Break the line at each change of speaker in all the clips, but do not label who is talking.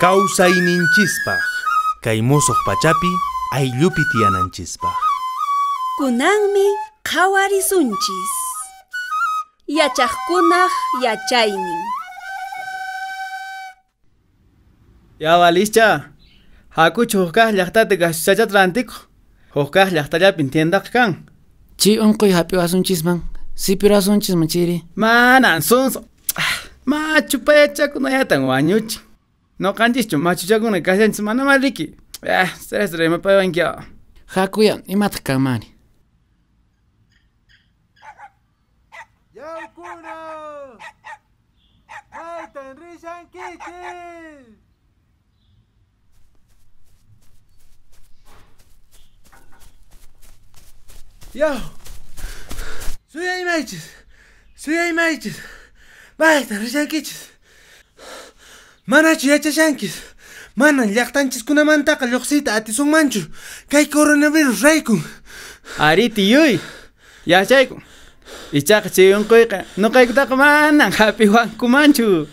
y ninchispa, musuq pachapi ayllupi tiyananchikpaq
kunanmi qhawarisunchis yachaqkunaq yachaynin
Ya lischa hakuch hukaj llaqtati kasuchachat rantikuj hukaj llaqtallapin kan chi unquy hapiwasunchisman sipirasunchis chiri manan sunsu ma ah, machu payachakunallatan wañuchin No no. machuchakuna hacer manaman riki. Eh, stress rimapawankiya. Hakuya, imataq kamani. Yaykuna! imatka rishankichis! Yo! ten en Manachu yachashankis. Manan manchu, kai atisunmanchu. Kay coronavirus raykun. Ari tiyuy. Yachaykun. Ichaqa chiyunquyqa nuqaykutaqa manan hapiwankumanchu.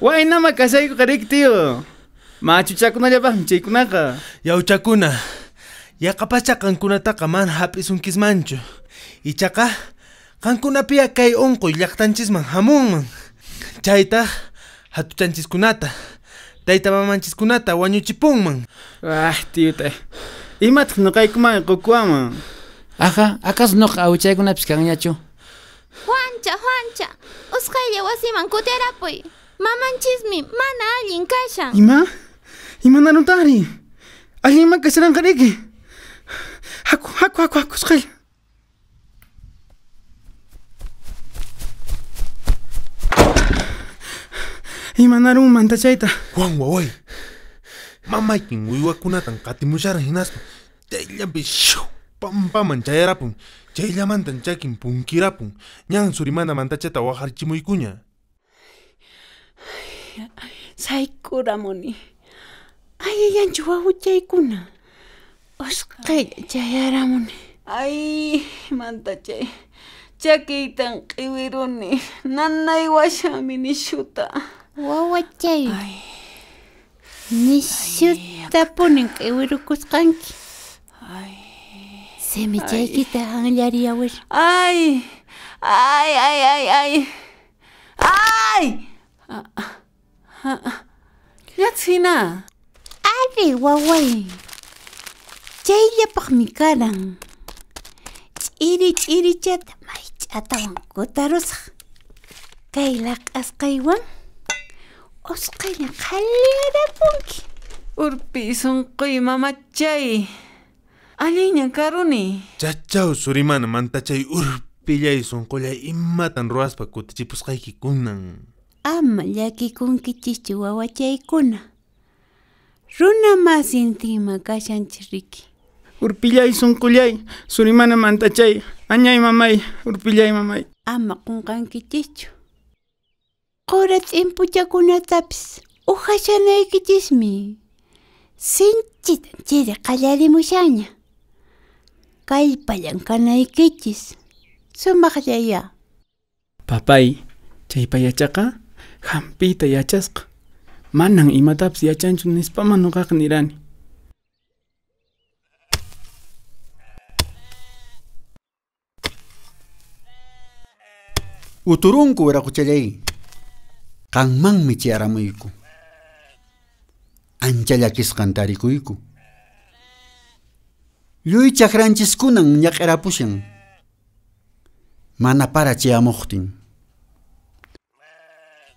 Waynama kasaykuqa riktiyo. Machuchakunallapaqmi chaykunaqa. Yawchakuna. Yaqapacha qankunataqa man hap'isunkismanchu. Ichaqa qankunapiya kay unquy man hamunman. chaita hatuchanchiskunata tayta mamanchiskunata wañuchipunman ay ah, tiyutay imataq nuqaykuman qukuwaman aja acaso noqa awichaykunapis kanñachu
juancha juancha usqaylla wasiman kutirapuy mamanchismi mana allin kashan ima
imanarutari allinman kasharanqariki haku haku haku haku usqaylla imanarun mantachaita. juan waway mamaykin uywakunatan katimusharan hinaspa chayllapi shiu pam paman chayarapun mantan chakin punkirapun Nyan surimana mantachata wajarchimuykuña y
cuña. Sai cura moni. ay Ay mantachay chakiytan q'iwiruni nanay washami nishuta wawachay nishuta punin qiwirukusqanki simichaykita hanllari awir ay ay ay ay ay ay yachina ari waway chayllapaqmi karan ch'iri ch'irichata maych'atawan kutarusaq kay laq'asqaywan usqaylla punki. urpi sunquy mamachay allinña karuni
chachaw surimana tan urpillay sunqullay imatan ruwaspa kutichipusqaykikunan
ama kikun llakikunkichis wawachaykuna runa masintima kashanchis riki
urpillay sunqullay surimana
mantachay añay mamay urpillay mamay ama qunqankichischu Horatz impuchakunatapis uhashanaykichismi sinchita chiri qallarimushaña kallpallankanaykichismi sumaqllaya papay
chaypa yachaqa hampita yachasqa manan imatapas yachanchu nispaman nuqaqa nirani uturunku wiraquchallay Kang mang kanmanmi cakran ancha llakisqantarikuyku nyak era pusing mana para chiamuqtin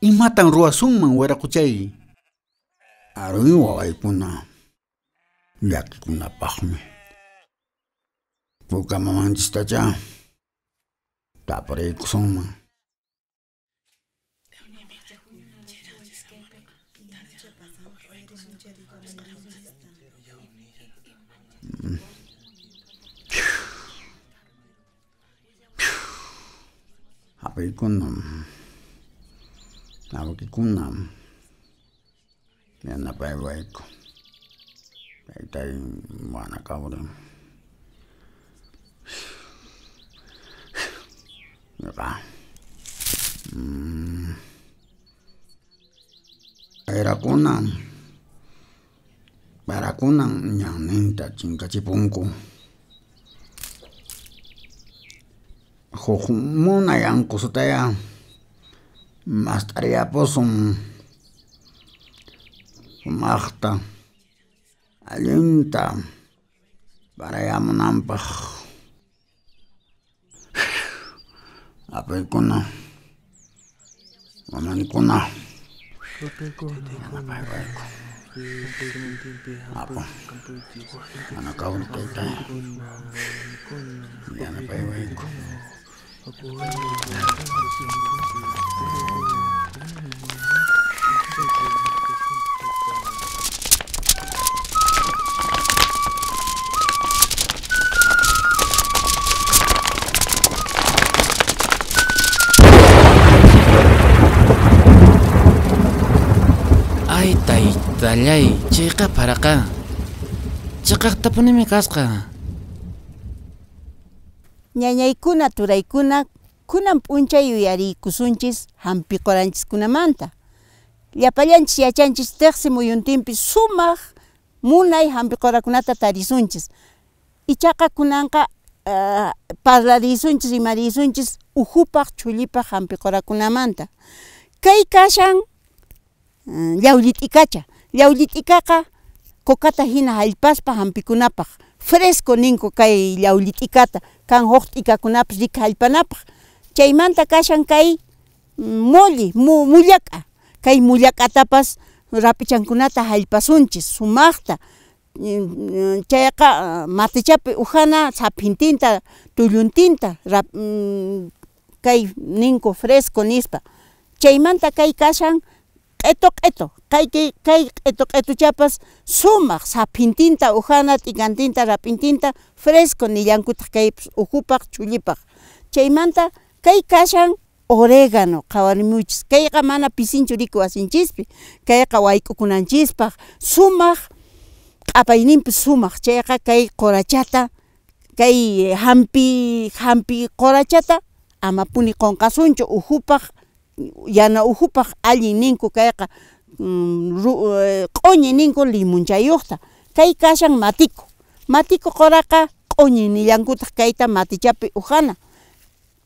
imatan pahme wiraquchay aruy wawaykuna llakikunapaqmi puka mamanchistacha tapariykusunman Apa Apikunam. mana kau paivaiko. Paitai vanakaurim. Mm. kunam para kunam Barakunam nyaninta chinkachipunku. jujumuna yankusutaya pues, alinta para allinta parayamunanpaq apaykuna mamaykuna Papayku. apa anak kau nak tanya ya anak kau ini Aku harus
paraka, kuna kuna,
chayqa paraqa yuyari kasqa
hampi turaykuna kuna manta. yuyariykusunchis hampiquranchiskunamanta llapallanchis yachanchis muyuntimpi muyuntinpi munai hampi korakunata tarisunchis ichaqa kunanqa uh, eh, parlarisunchis imarisunchis uhupaq chullipaq kunamanta. kay kashan uh, eh, kacha. llawllit'ikaqa kokata hina hallpaspa hampikunapaq fresco ninku kay lauliticata, kan kai t'ikakunapas rika hallpanapaq chaymanta kashan kay mm, mulli pas mullak'a kay mullak'atapas rapichankunata hallpasunchis sumaqta mm, mm, chayqa matichapi uhana sapintinta tulluntinta rap, kay ninko fresco nispa chaymanta kay kashan q'etu eto, kay kay q'etu q'etuchapas sumaq saphintinta y t'inkantinta rapintinta fresco nillankutaq kaypis uhupaq cheimanta, chaymanta kay kashan orégano qhawarimimuchis kayqa mana pisinchu kay wasinchispi kayqa wayk'ukunanchispaq suma q'apayninpi suma chayqa kay korachata kay hampi hampi amapuni yana uhupaq alli ninku kayqa mm, eh, q'uñi ninku limunchayuqta kay kashan matiku matiku quraqa q'uñi nillankutaq kayta matichapi uhana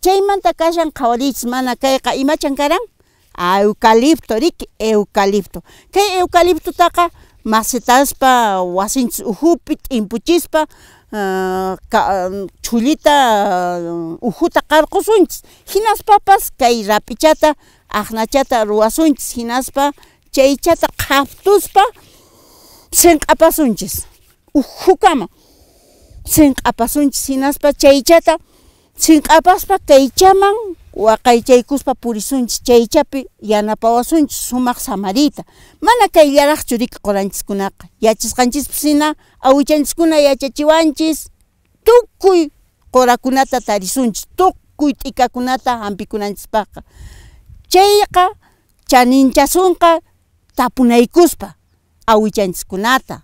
chaymanta kashan qhawarichisman mana kayqa imachan karan eucalipto riki eucalipto kay eucaliptotaqa masetaspa wasinchis uhupi t'impuchispa чулита ухута каркусунч хинас папас кай рапичата ахначата руасунч хинаспа чейчата каптуспа сен капасунчис ухукам сен капасунч хинаспа чейчата сен капаспа кайчаман Wakai waqaychaykuspa purisunchis chaychapi yanapawasunchis sumaq samarita mana kayllaraqchu rika quranchikkunaqa yachisqanchispas sina awichanchiskuna yachachiwanchis tukuy qorakunata tarisunchis tukuy t'ikakunata hampikunanchikpaqa chayqa chaninchasunqa tapunaykuspa awichanchiskunata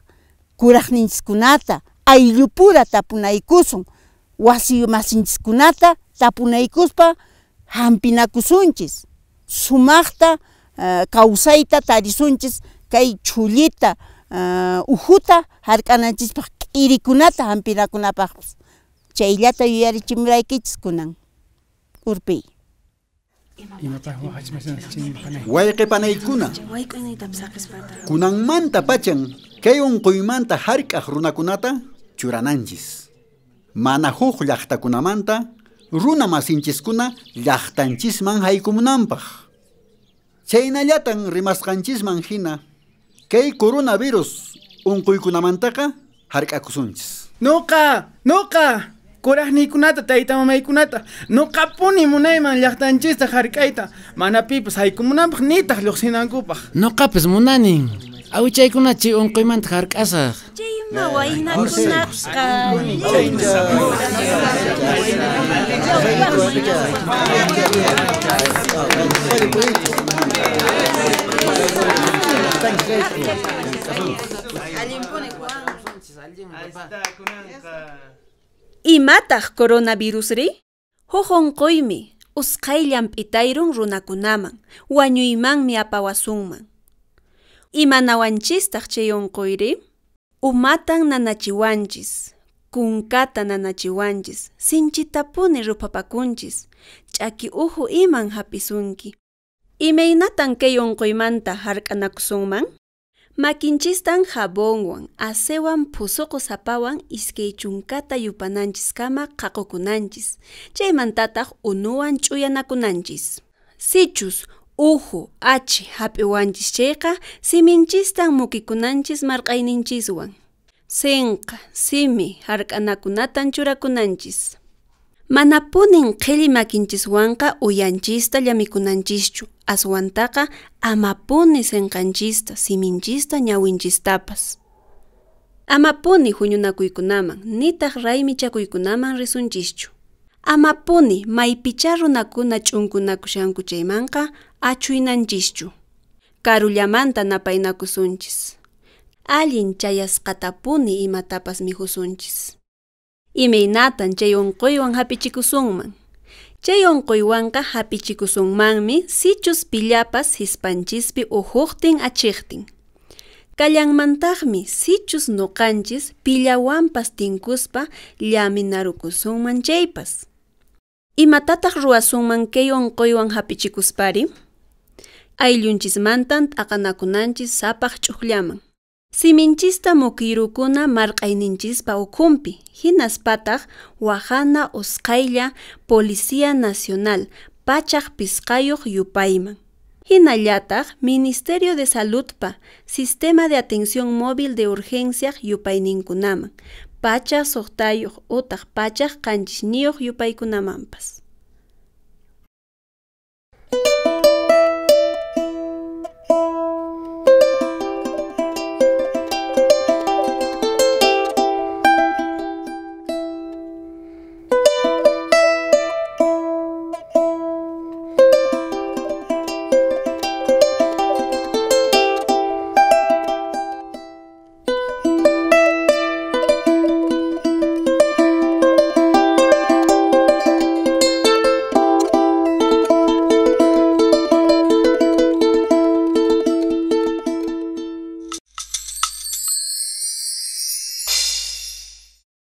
kuraqninchiskunata ayllupura tapunaykusun wasi masinchiskunata tapunaykuspa hampinakusunchis sumaqta uh, kawsayta tarisunchis kay chullita uh, ujuta hark'ananchispaq k'irikunata hampinakunapaqpas chayllata yuyarichimraykichis kunan urpiy
Wayqi panaykuna kunanmanta pachan kay unquymanta hark'aq runakunata churananchis mana huk llaqtakunamanta runa masinchiskuna llaqtanchisman haykumunanpaq. Chaynallatan rimasqanchisman hina kay coronavirus unquykunamantaqa hark'akusunchis. Nuqa, nuqa, taita taytamamaykunata noqapuni munayman llaqtanchista hark'ayta mana pipas haykumunanpaq nitaq lluqsinankupaq. Noqapis munanin. Awichaykunachi unquymanta hark'asaq.
Chayma waynakuykunaqa. Imataq coronavirusri? Huk unquymi, usqayllan p'itayrun runakunaman, wañuymanmi apawasunman. chay chayunquyri? Umatan nanachiwanchis, kunkata nanachiwanchis, sinchitapuni ruphapakunchis, ch'aki uhu iman hapisunki. Imaynatan kay unquymanta hark'anakusunman? Makinchistan jabonwan, asewan phusuqu sapawan iskay chunkata yupananchis kama qhaqukunanchis, chaymantataq unuwan ch'uyanakunanchis. Sichus uhu achi chayqa siminchistan mukikunanchis marq'ayninchiswan sinqa simi hark'anakunatan churakunanchis manapunin punin qhilli makinchiswanqa uyanchista llamikunanchischu aswantaqa amapuni sinqanchista siminchista ñawinchistapas amapuni huñunakuykunaman nitaq raymi chakuykunaman risunchis Amapuni maypichá runakuna ch'unkunakushanku chaymanqa achuynanchischu. Karullamanta napaynakusunchis. Allin chayasqatapuni imatapas mihusunchis. Imaynatan chay unquywan hapichikusunman. Chay unquywanqa hapichikusunmanmi sichus pillapas hispanchispi ujuqtin achiqtin. Kallanmantaqmi sichus nuqanchis pillawampas tinkuspa llaminarukusunman chaypas. Imatataq ruasuman kay unquywan hapichikuspari? Ayllunchismantan t'aqanakunanchis sapaq ch'uqllaman. Siminchista mark pa ukumpi, hinaspataq wahana oskaila Policía Nacional pachapiscayo pisqayuq yupaima Hinallataq Ministerio de salud pa Sistema de Atención Móvil de urgencia yupaininkunama. pachaq suqtayuq utaq pachaq qanchis niyuq yupaykuna mampas